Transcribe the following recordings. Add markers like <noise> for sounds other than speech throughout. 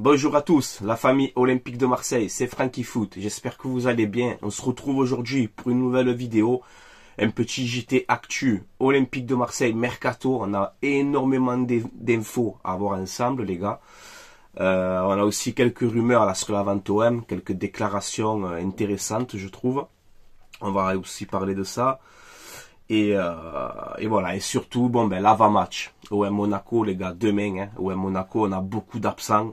Bonjour à tous, la famille olympique de Marseille, c'est Frankie Foot. J'espère que vous allez bien. On se retrouve aujourd'hui pour une nouvelle vidéo. Un petit JT actu olympique de Marseille, Mercato. On a énormément d'infos à voir ensemble, les gars. Euh, on a aussi quelques rumeurs à la la vente OM, quelques déclarations euh, intéressantes, je trouve. On va aussi parler de ça. Et, euh, voilà, et surtout, bon ben l'avant-match. OM Monaco, les gars, demain, hein, OM Monaco, on a beaucoup d'absents.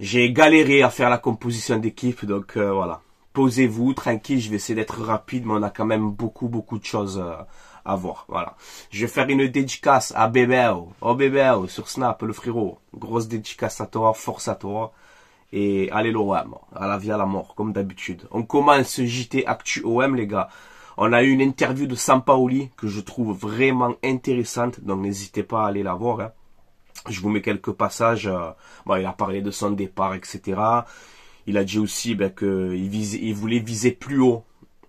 J'ai galéré à faire la composition d'équipe, donc euh, voilà. Posez-vous, tranquille, je vais essayer d'être rapide, mais on a quand même beaucoup, beaucoup de choses euh, à voir. Voilà. Je vais faire une dédicace à Bébéo. Oh, au Bébéo, sur Snap, le frérot. Grosse dédicace à toi, force à toi. Et allez l'OM, à la vie, à la mort, comme d'habitude. On commence JT Actu OM, les gars. On a eu une interview de Sampaoli que je trouve vraiment intéressante, donc n'hésitez pas à aller la voir. Hein. Je vous mets quelques passages. Euh, bon, il a parlé de son départ, etc. Il a dit aussi ben, qu'il il voulait viser plus haut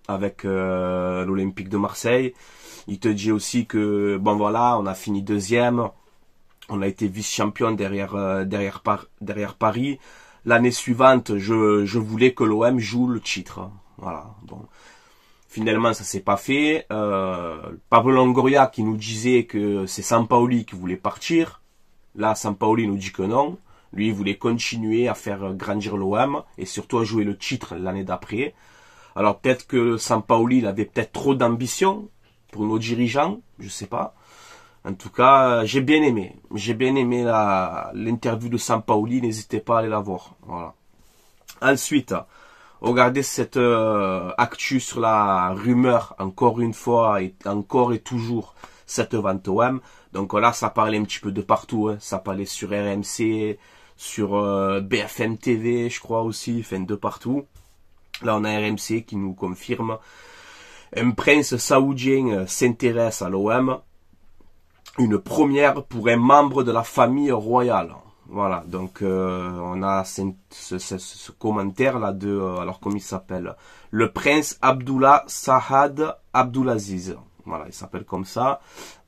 avec euh, l'Olympique de Marseille. Il te dit aussi que, bon voilà, on a fini deuxième. On a été vice-champion derrière, euh, derrière, Paris. L'année suivante, je, voulais que l'OM joue le titre. Voilà. Bon. Finalement, ça s'est pas fait. Euh, Pablo Longoria qui nous disait que c'est Sampaoli qui voulait partir. Là, Sampaoli nous dit que non. Lui, il voulait continuer à faire euh, grandir l'OM et surtout à jouer le titre l'année d'après. Alors peut-être que Sampaoli, il avait peut-être trop d'ambition pour nos dirigeants, je sais pas. En tout cas, euh, j'ai bien aimé. J'ai bien aimé l'interview de Sampaoli, n'hésitez pas à aller la voir. Voilà. Ensuite, regardez cette euh, actu sur la rumeur, encore une fois, et, encore et toujours, cette vente OM. Donc là, ça parlait un petit peu de partout. Hein. Ça parlait sur RMC, sur euh, BFM TV, je crois aussi, enfin de partout. Là, on a RMC qui nous confirme. Un prince saoudien euh, s'intéresse à l'OM. Une première pour un membre de la famille royale. Voilà, donc euh, on a ce, commentaire là de, alors comment il s'appelle Le prince Abdullah Sahad Abdulaziz. Voilà, il s'appelle comme ça.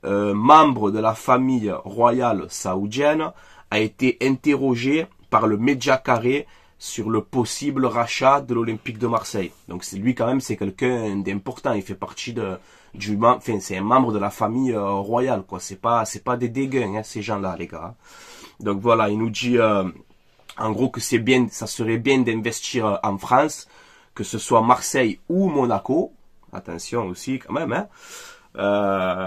Euh, membre de la famille royale saoudienne, a été interrogé par le Média Carré sur le possible rachat de l'Olympique de Marseille. Donc c'est lui quand même, c'est quelqu'un d'important. Il fait partie de du enfin c'est un membre de la famille euh, royale quoi. C'est pas c'est pas des dégains hein, ces gens-là les gars. Donc voilà, il nous dit euh, en gros que c'est bien, ça serait bien d'investir en France, que ce soit Marseille ou Monaco, Attention aussi, quand même. Hein. Euh,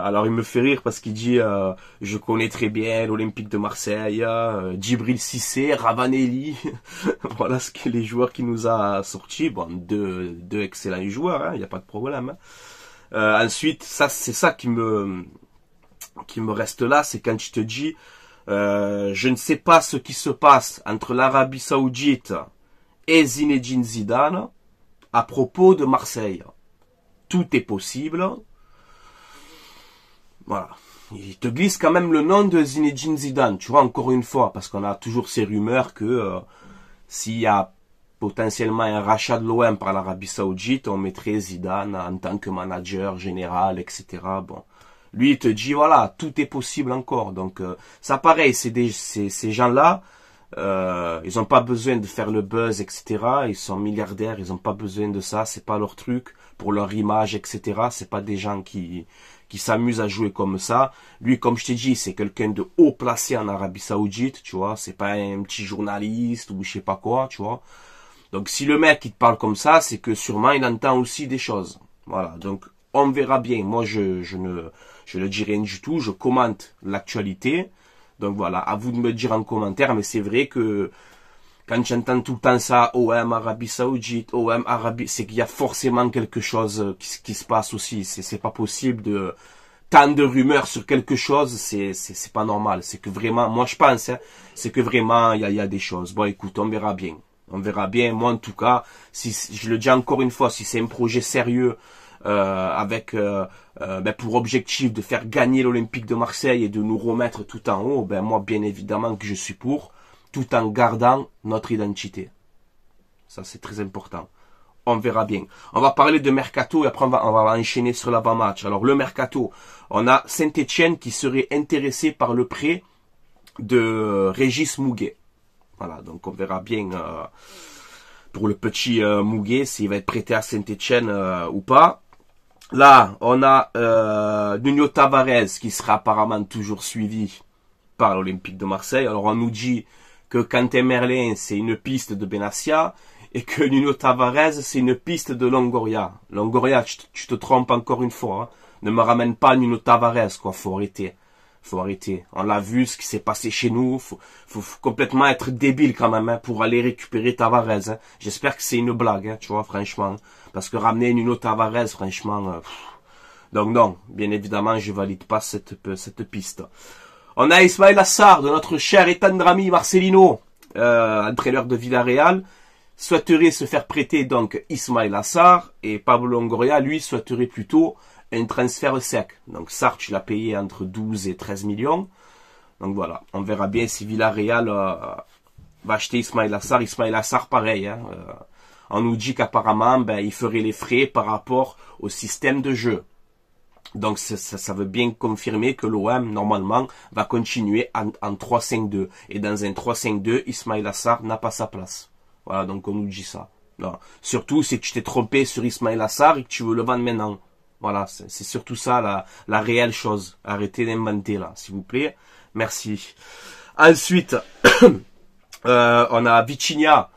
alors il me fait rire parce qu'il dit euh, je connais très bien l'Olympique de Marseille, euh, Djibril Cissé, Ravanelli. <laughs> voilà ce que les joueurs qui nous a sortis. Bon, deux, deux excellents joueurs, il hein, n'y a pas de problème. Hein. ensuite, ça c'est ça qui me qui me reste là, c'est quand je te dis je ne sais pas ce qui se passe entre l'Arabie Saoudite et Zinedine Zidane à propos de Marseille tout est possible. Voilà. Il te glisse quand même le nom de Zinedine Zidane, tu vois, encore une fois, parce qu'on a toujours ces rumeurs que euh, s'il y a potentiellement un rachat de l'OM par l'Arabie Saoudite, on mettrait Zidane en tant que manager général, etc. Bon. Lui, il te dit, voilà, tout est possible encore. Donc, euh, ça pareil, c'est ces gens-là, euh, ils n'ont pas besoin de faire le buzz, etc. Ils sont milliardaires, ils n'ont pas besoin de ça, Ce n'est pas leur truc pour leur image, etc. C'est pas des gens qui, qui s'amusent à jouer comme ça. Lui, comme je t'ai dit, c'est quelqu'un de haut placé en Arabie Saoudite, tu vois. C'est pas un petit journaliste ou je sais pas quoi, tu vois. Donc si le mec il te parle comme ça, c'est que sûrement il entend aussi des choses. Voilà. Donc on verra bien. Moi je, je ne je ne dis rien du tout. Je commente l'actualité. Donc voilà, à vous de me dire en commentaire, mais c'est vrai que quand j'entends tout le temps ça, OM Arabie Saoudite, OM Arabie, c'est qu'il y a forcément quelque chose euh, qui, se passe aussi. C'est pas possible de tant de rumeurs sur quelque chose, c'est c'est pas normal. C'est que vraiment, moi je pense, hein, c'est que vraiment il y a, y a des choses. Bon, écoute, on verra bien. On verra bien. Moi, en tout cas, si je le dis encore une fois, si c'est un projet sérieux euh, avec euh, ben, pour objectif de faire gagner l'Olympique de Marseille et de nous remettre tout en haut, ben moi, bien évidemment que je suis pour tout en gardant notre identité. Ça, c'est très important. On verra bien. On va parler de mercato et après on va, on va enchaîner sur l'avant-match. Alors le mercato, on a Saint-Etienne qui serait intéressé par le prêt de Régis Mouguet. Voilà, donc on verra bien euh, pour le petit euh, Mouguet s'il va être prêté à Saint-Etienne euh, ou pas. Là, on a euh, Nuno Tavares qui sera apparemment toujours suivi par l'Olympique de Marseille. Alors on nous dit que Quentin Merlin, c'est une piste de Benassia, et que Nuno Tavares, c'est une piste de Longoria. Longoria, tu, te trompes encore une fois. Hein. Ne me ramène pas Nuno Tavares, quoi. Faut arrêter. Faut arrêter. On l'a vu, ce qui s'est passé chez nous. Faut, faut, complètement être débile quand même hein, pour aller récupérer Tavares. Hein. J'espère que c'est une blague, tu vois, franchement. Parce que ramener Nuno Tavares, franchement... Euh, donc non, bien évidemment, je valide pas cette, cette piste. On a Ismaël Assar de notre cher et tendre ami Marcelino, euh, entraîneur de Villarreal, souhaiterait se faire prêter donc Ismaël Assar et Pablo Longoria, lui, souhaiterait plutôt un transfert sec. Donc Sarch l'a payé entre 12 et 13 millions. Donc voilà, on verra bien si Villarreal euh, va acheter Ismail Assar. Ismail Assar, pareil. Hein, euh, on nous dit qu'apparemment, ben, il ferait les frais par rapport au système de jeu. Donc ça, veut bien confirmer que l'OM, normalement, va continuer en, en 3-5-2. Et dans un 3-5-2, Ismail Assar n'a pas sa place. Voilà, donc on nous dit ça. non Surtout si tu t'es trompé sur Ismail Assar et que tu veux le vendre maintenant. Voilà, c'est surtout ça la, la réelle chose. Arrêtez d'inventer là, s'il vous plaît. Merci. Ensuite, <coughs> euh, on a Vichinia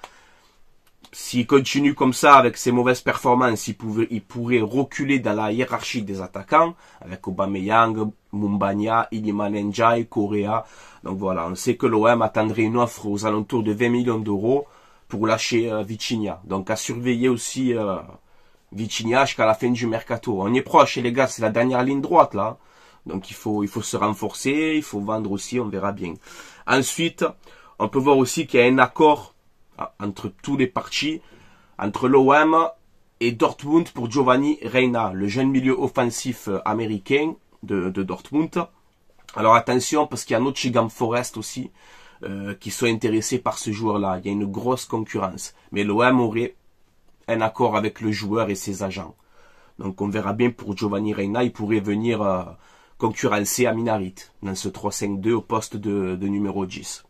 s'il continue comme ça avec ses mauvaises performances, il, pouvait, il pourrait reculer dans la hiérarchie des attaquants avec Aubameyang, Mumbanya, Iliman Njai, Correa. Donc voilà, on sait que l'OM attendrait une offre aux alentours de 20 millions d'euros pour lâcher euh, Donc à surveiller aussi euh, jusqu'à la fin du mercato. On est proche, les gars, c'est la dernière ligne droite là. Donc il faut, il faut se renforcer, il faut vendre aussi, on verra bien. Ensuite, on peut voir aussi qu'il y a un accord ah, entre tous les partis, entre l'OM et Dortmund pour Giovanni Reina, le jeune milieu offensif euh, américain de, Dortmund. Alors attention, parce qu'il y a Nottingham Forest aussi euh, qui sont intéressés par ce joueur-là. Il y a une grosse concurrence. Mais l'OM aurait un accord avec le joueur et ses agents. Donc on verra bien pour Giovanni Reina, il pourrait venir euh, concurrencer à dans ce 3-5-2 au poste de, de numéro 10.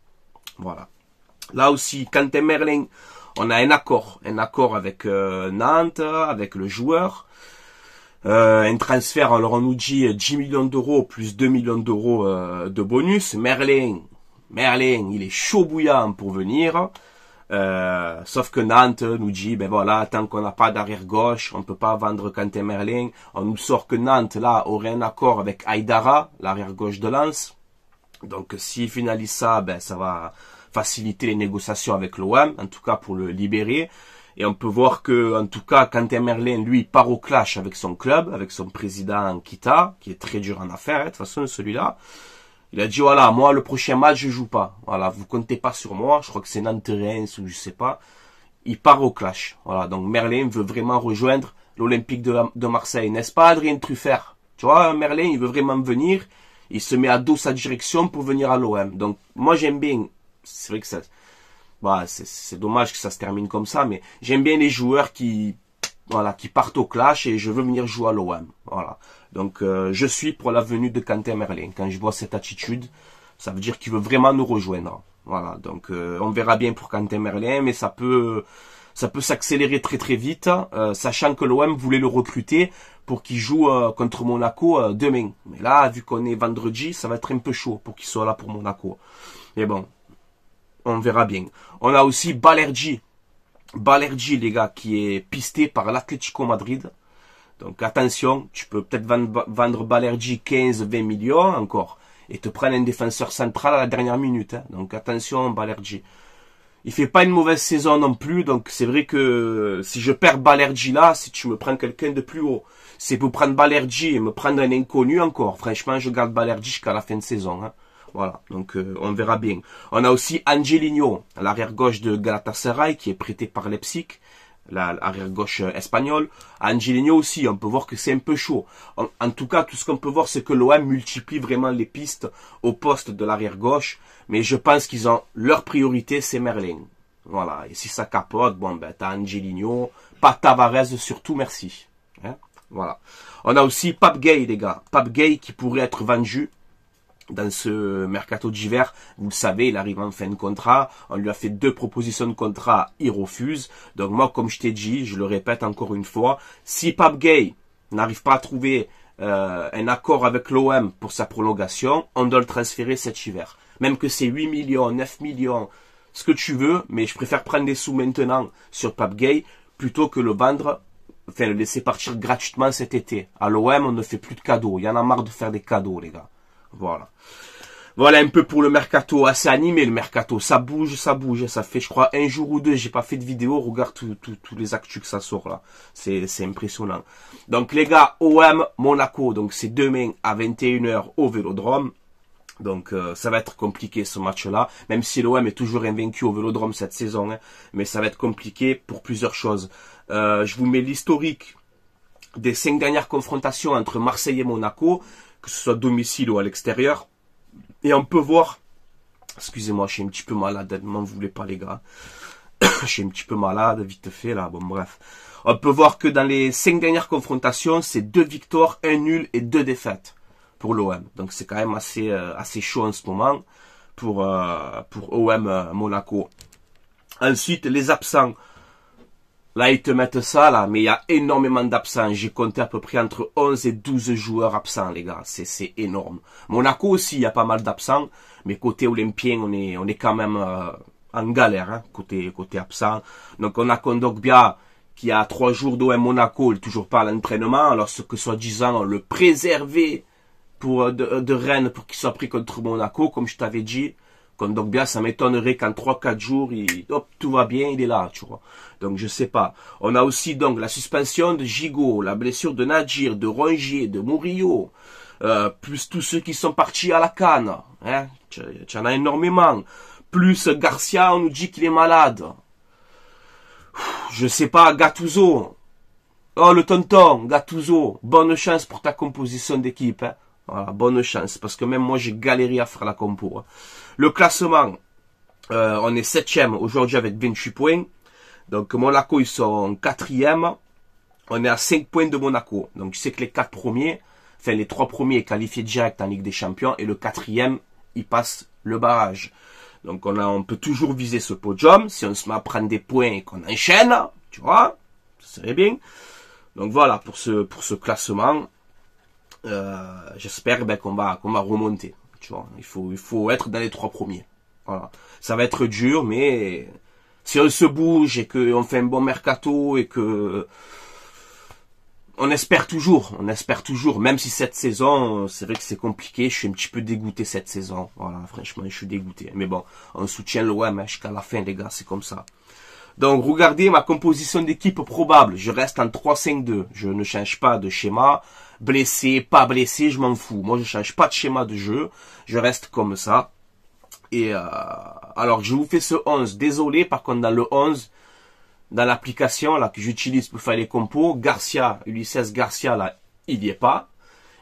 Voilà. Là aussi, Quentin Merlin, on a un accord, un accord avec euh, Nantes, avec le joueur. Euh, un transfert, alors on nous dit 10 millions d'euros plus 2 millions d'euros euh, de bonus. Merlin, Merlin, il est chaud bouillant pour venir. sauf que Nantes nous dit, ben voilà, tant qu'on n'a pas d'arrière gauche, on ne peut pas vendre Quentin Merlin. On nous sort que Nantes, là, aurait un accord avec Aydara, l'arrière gauche de Lens. Donc s'il finalise ça, ben ça va, faciliter les négociations avec l'OM, en tout cas pour le libérer. Et on peut voir que, en tout cas, Quentin Merlin, lui, part au clash avec son club, avec son président Kita, qui est très dur en affaires, hein, de toute façon, celui-là. Il a dit, voilà, moi, le prochain match, je joue pas. Voilà, vous comptez pas sur moi. Je crois que c'est nantes ou je sais pas. Il part au clash. Voilà, donc Merlin veut vraiment rejoindre l'Olympique de, de Marseille. N'est-ce pas, Adrien Truffert Tu vois, hein, Merlin, il veut vraiment venir. Il se met à dos sa direction pour venir à l'OM. Donc, moi, j'aime bien c'est vrai que ça, bah, c'est dommage que ça se termine comme ça, mais j'aime bien les joueurs qui, voilà, qui partent au clash et je veux venir jouer à l'OM. Voilà. Donc, euh, je suis pour la venue de Quentin Merlin. Quand je vois cette attitude, ça veut dire qu'il veut vraiment nous rejoindre. Voilà. Donc, euh, on verra bien pour Quentin Merlin, mais ça peut, ça peut s'accélérer très très vite, euh, sachant que l'OM voulait le recruter pour qu'il joue contre Monaco demain. Mais là, vu qu'on est vendredi, ça va être un peu chaud pour qu'il soit là pour Monaco. Mais bon, on verra bien. On a aussi Balergi, Balergi les gars, qui est pisté par l'Atlético Madrid. Donc attention, tu peux peut-être vendre, Balergi 15-20 millions encore et te prendre un défenseur central à la dernière minute. Hein. Donc attention Balergi. Il fait pas une mauvaise saison non plus, donc c'est vrai que si je perds Balergi là, si tu me prends quelqu'un de plus haut, c'est pour prendre Balergi et me prendre un inconnu encore. Franchement, je garde Balergi jusqu'à la fin de saison. Hein. Voilà, donc euh, on verra bien. On a aussi Angelino, l'arrière gauche de Galatasaray, qui est prêté par Leipzig, l'arrière gauche euh, espagnole. Angelino aussi, on peut voir que c'est un peu chaud. En, tout cas, tout ce qu'on peut voir, c'est que l'OM multiplie vraiment les pistes au poste de l'arrière gauche, mais je pense qu'ils ont leur priorité, c'est Merlin. Voilà, et si ça capote, bon ben t'as Angelino, pas Tavares surtout, merci. Hein. voilà. On a aussi Pape Gay, les gars. Pape Gay qui pourrait être vendu dans ce mercato d'hiver, vous le savez, il arrive en fin de contrat. On lui a fait deux propositions de contrat, il refuse. Donc moi, comme je t'ai dit, je le répète encore une fois, si Papgay n'arrive pas à trouver euh, un accord avec l'OM pour sa prolongation, on doit le transférer cet hiver. Même que c'est 8 millions, 9 millions, ce que tu veux, mais je préfère prendre des sous maintenant sur PapGay plutôt que le vendre enfin le laisser partir gratuitement cet été. À l'OM, on ne fait plus de cadeaux. Il y en a marre de faire des cadeaux, les gars. Voilà. Voilà un peu pour le mercato assez animé, le mercato. Ça bouge, ça bouge. Ça fait, je crois, un jour ou deux. J'ai pas fait de vidéo. Regarde tous les actus que ça sort là. C'est impressionnant. Donc les gars, OM Monaco. Donc c'est demain à 21h au Vélodrome. Donc euh, ça va être compliqué ce match-là, même si l'OM est toujours invaincu au Vélodrome cette saison, hein. mais ça va être compliqué pour plusieurs choses. Euh, je vous mets l'historique des cinq dernières confrontations entre Marseille et Monaco que ce soit domicile ou à l'extérieur. Et on peut voir, excusez-moi, je suis un petit peu malade, ne m'en voulez pas les gars. je suis <coughs> un petit peu malade, vite fait là, bon bref. On peut voir que dans les cinq dernières confrontations, c'est deux victoires, un nul et deux défaites pour l'OM. Donc c'est quand même assez, euh, assez chaud en ce moment pour, euh, pour OM euh, Monaco. Ensuite, les absents. Là, ils te mettent ça, là, mais il y a énormément d'absents. J'ai compté à peu près entre 11 et 12 joueurs absents, les gars. C'est énorme. Monaco aussi, il y a pas mal d'absents. Mais côté olympien, on est, on est quand même euh, en galère, hein, côté, côté absent. Donc, on a Kondogbia qui a trois jours à Monaco, il toujours pas à l'entraînement, alors ce que soi-disant, le préserver pour, euh, de, de Rennes pour qu'il soit pris contre Monaco, comme je t'avais dit. Donc bien, ça m'étonnerait qu'en 3-4 jours, hop, tout va bien, il est là, tu vois. Donc je sais pas. On a aussi donc la suspension de Gigot, la blessure de Nadir, de Rongier, de Murillo, euh, plus tous ceux qui sont partis à la canne. Hein, tu en as énormément. Plus Garcia, on nous dit qu'il est malade. Je sais pas, Gattuso. Oh le tonton, Gattuso, bonne chance pour ta composition d'équipe. Hein. Voilà, bonne chance, parce que même moi j'ai galéré à faire la compo. Hein. Le classement, euh, on est septième aujourd'hui avec 28 points. Donc Monaco, ils sont quatrième. On est à 5 points de Monaco. Donc c'est sais que les quatre premiers, enfin les trois premiers qualifiés direct en Ligue des Champions et le quatrième, il passe le barrage. Donc on, a, on peut toujours viser ce podium. Si on se met à prendre des points et qu'on enchaîne, tu vois, ce serait bien. Donc voilà pour ce, pour ce classement. Euh, j'espère ben, qu'on va, qu'on va remonter il faut, il faut être dans les trois premiers. Ça va être dur, mais si on se bouge et qu'on fait un bon mercato et que on espère toujours, on espère toujours, même si cette saison, c'est vrai que c'est compliqué, je suis un petit peu dégoûté cette saison. Voilà, franchement, je suis dégoûté. Mais bon, on soutient le l'OM jusqu'à la fin, les gars, c'est comme ça. Donc, regardez ma composition d'équipe probable. Je reste en 3-5-2. Je ne change pas de schéma blessé, pas blessé, je m'en fous. Moi, je change pas de schéma de jeu, je reste comme ça. Et euh, alors, je vous fais ce 11. Désolé, par contre, dans le 11, dans l'application là que j'utilise pour faire les compos, Garcia, Ulysses Garcia, là, il n'y est pas.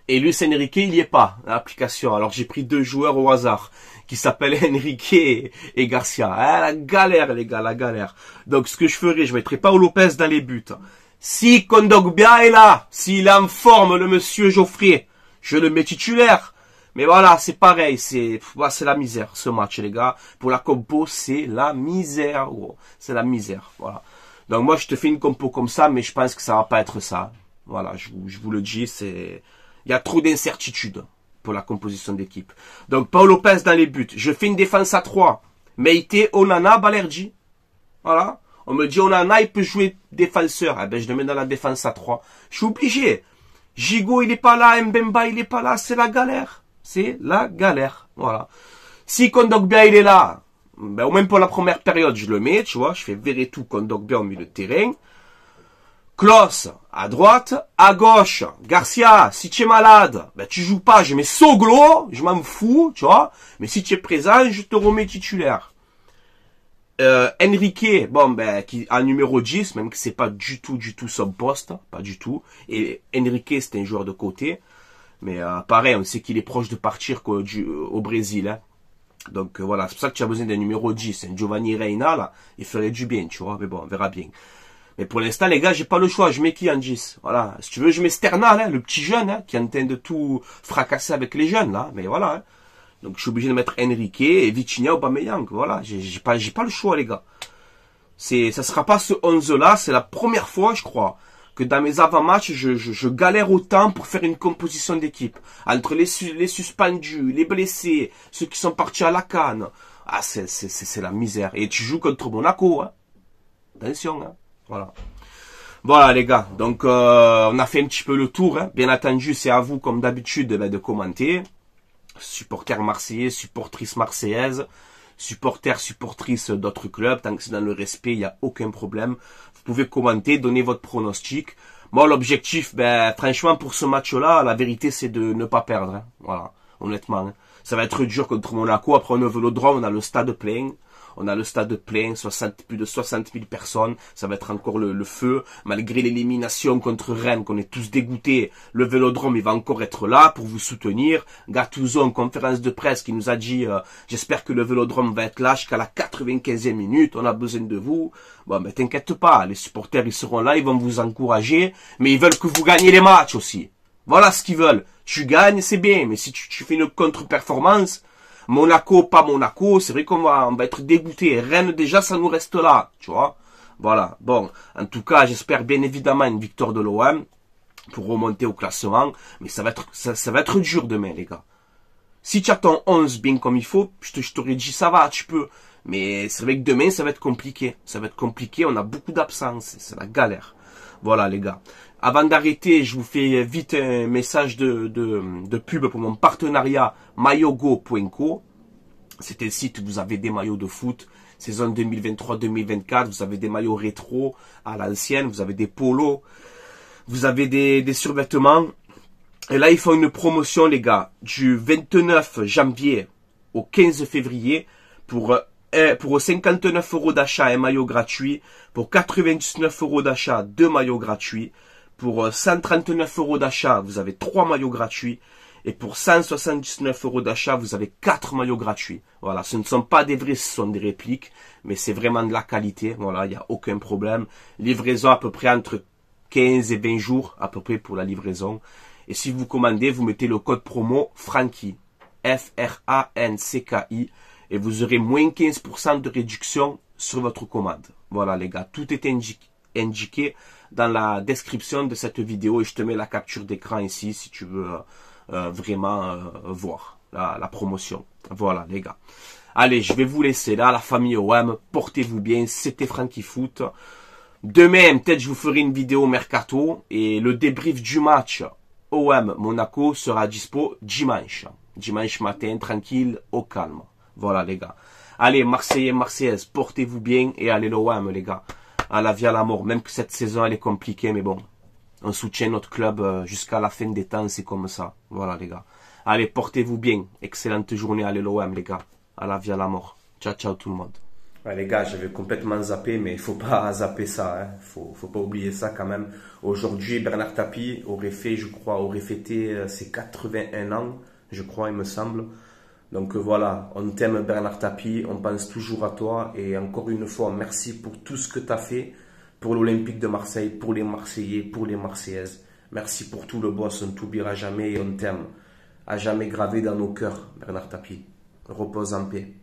Et Luis Enrique, il n'y est pas, l'application. Alors j'ai pris deux joueurs au hasard, qui s'appellent <laughs> Enrique et, Garcia. Ah, la galère, les gars, la galère. Donc ce que je ferai, je mettrai Paolo Lopez dans les buts. Si Kondogbia est là, s'il en forme, le monsieur Geoffrey, je le mets titulaire. Mais voilà, c'est pareil, c'est c'est la misère ce match les gars. Pour la compo, c'est la misère, C'est la misère, voilà. Donc moi je te fais une compo comme ça, mais je pense que ça va pas être ça. Voilà, je vous, je vous le dis, c'est il y a trop d'incertitudes pour la composition d'équipe. Donc Paul Lopez dans les buts, je fais une défense à 3. Meite, Onana, Balergi. Voilà. On me dit, on a il peut jouer défenseur. Eh ben, je le mets dans la défense à 3. Je suis obligé. Gigo, il est pas là. Mbemba, il est pas là. C'est la galère. C'est la galère. Voilà. Si Kondogbia, il est là, ben, au même pour la première période, je le mets, tu vois. Je fais verrer tout Kondogbia au milieu de terrain. Klos, à droite. À gauche, Garcia, si tu es malade, ben, tu joues pas. Je mets Soglo. Je m'en fous, tu vois. Mais si tu es présent, je te remets titulaire. Euh, Enrique, bon ben qui a numéro 10, même que c'est pas du tout du tout son poste, hein, pas du tout. Et Enrique c'est un joueur de côté, mais euh, pareil, on sait qu'il est proche de partir au, Brésil. Hein. Donc euh, voilà, c'est pour ça que tu as besoin d'un numéro 10, hein. Giovanni Reina là, il ferait du bien, tu vois. Mais bon, on verra bien. Mais pour l'instant les gars, j'ai pas le choix, je mets qui en 10 Voilà, si tu veux, je mets Sternal, le petit jeune qui est en train de tout fracasser avec les jeunes là, mais voilà. Donc je suis obligé de mettre Enrique et Vicinia ou Bameyang. Voilà, j'ai pas, j'ai pas le choix les gars. C'est, ça sera pas ce 11 là. C'est la première fois, je crois, que dans mes avant-matchs, je, je, galère autant pour faire une composition d'équipe entre les, les suspendus, les blessés, ceux qui sont partis à la canne. Ah, c'est, c'est, c'est, la misère. Et tu joues contre Monaco, hein. Attention, hein. Voilà. Voilà les gars, donc euh, on a fait un petit peu le tour. Hein. Bien entendu, c'est à vous comme d'habitude ben, de commenter, supporters marseillais, supportrices marseillaise, supporters, supportrices d'autres clubs. Tant que c'est dans le respect, il n'y a aucun problème. Vous pouvez commenter, donner votre pronostic. Moi, l'objectif, ben, franchement, pour ce match-là, la vérité, c'est de ne pas perdre. Hein. Voilà, honnêtement. Hein. Ça va être dur contre Monaco. Après, on a le Vélodrome, on a le stade plein. On a le stade plein, 60, plus de 60 000 personnes. Ça va être encore le, feu. Malgré l'élimination contre Rennes, qu'on est tous dégoûtés, le Vélodrome, il va encore être là pour vous soutenir. Gattuso, en conférence de presse, qui nous a dit euh, J'espère que le Vélodrome va être là jusqu'à la 95e minute. On a besoin de vous. » Bon, mais t'inquiète pas. Les supporters, ils seront là. Ils vont vous encourager. Mais ils veulent que vous gagnez les matchs aussi. Voilà ce qu'ils veulent. Tu gagnes, c'est bien. Mais si tu, tu fais une contre-performance Monaco, pas Monaco, c'est vrai qu'on va, être dégoûté. Rennes, déjà, ça nous reste là, tu vois. Voilà. Bon, en tout cas, j'espère bien évidemment une victoire de l'OM pour remonter au classement, mais ça va être, ça, va être dur demain, les gars. Si tu ton 11 bien comme il faut, je, te, dit ça va, tu peux. Mais c'est vrai que demain, ça va être compliqué. Ça va être compliqué, on a beaucoup d'absence, c'est la galère. Voilà les gars. Avant d'arrêter, je vous fais vite un message de, de, de, pub pour mon partenariat mayogo.co. C'est un site où vous avez des maillots de foot, saison 2023-2024, vous avez des maillots rétro à l'ancienne, vous avez des polos, vous avez des, des survêtements. Et là, ils font une promotion, les gars, du 29 janvier au 15 février pour euh, pour 59 euros d'achat un maillot gratuit, pour 99 euros d'achat deux maillots gratuits, pour 139 euh, euros d'achat vous avez trois maillots gratuits et pour 179 euros d'achat, vous avez 4 maillots gratuits. Voilà, ce ne sont pas des vrais, ce sont des répliques, mais c'est vraiment de la qualité. Voilà, il n'y a aucun problème. Livraison à peu près entre 15 et 20 jours, à peu près pour la livraison. Et si vous commandez, vous mettez le code promo Frankie, F-R-A-N-C-K-I, et vous aurez moins 15% de réduction sur votre commande. Voilà les gars, tout est indiqué dans la description de cette vidéo et je te mets la capture d'écran ici si tu veux euh, euh, vraiment euh, voir la, promotion. Voilà les gars. Allez, je vais vous laisser là, la famille OM. Portez-vous bien. C'était Frankie Foot. Demain, peut-être je vous ferai une vidéo mercato et le débrief du match OM Monaco sera dispo dimanche. Dimanche matin, tranquille, au calme. Voilà les gars. Allez, Marseillais, Marseillaise, portez-vous bien et allez l'OM les gars. À la vie à la mort, même que cette saison elle est compliquée, mais bon, on soutient notre club euh, jusqu'à la fin des temps, c'est comme ça. Voilà les gars. Allez, portez-vous bien. Excellente journée à l'OM les gars. À la vie, à la mort. Ciao, ciao tout le monde. les gars, j'avais complètement zappé, mais il faut pas <laughs> zapper ça. Hein. Faut, faut pas oublier ça quand même. Aujourd'hui, Bernard Tapie aurait fait, je crois, aurait fêté euh, ses 81 ans, je crois, il me semble. Donc euh, voilà, on t'aime Bernard Tapie, on pense toujours à toi et encore une fois, merci pour tout ce que tu as fait pour l'Olympique de Marseille, pour les Marseillais, pour les Marseillaises. Merci pour tout le boss, on t'oubliera jamais et on t'aime. À jamais gravé dans nos cœurs, Bernard Tapie. Repose en paix.